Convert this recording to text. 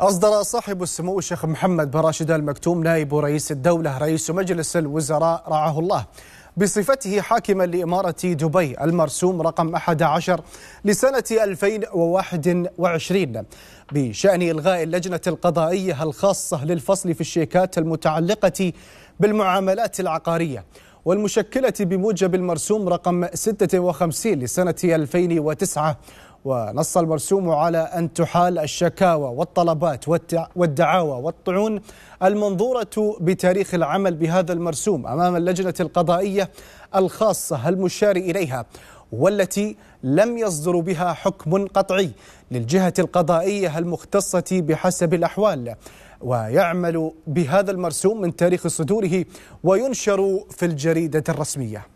أصدر صاحب السمو الشيخ محمد بن راشد المكتوم نائب رئيس الدولة رئيس مجلس الوزراء رعاه الله بصفته حاكما لإمارة دبي المرسوم رقم 11 لسنة 2021 بشأن إلغاء اللجنة القضائية الخاصة للفصل في الشيكات المتعلقة بالمعاملات العقارية والمشكلة بموجب المرسوم رقم 56 لسنة 2009 ونص المرسوم على أن تحال الشكاوى والطلبات والدعاوى والطعون المنظورة بتاريخ العمل بهذا المرسوم أمام اللجنة القضائية الخاصة المشار إليها والتي لم يصدر بها حكم قطعي للجهة القضائية المختصة بحسب الأحوال ويعمل بهذا المرسوم من تاريخ صدوره وينشر في الجريدة الرسمية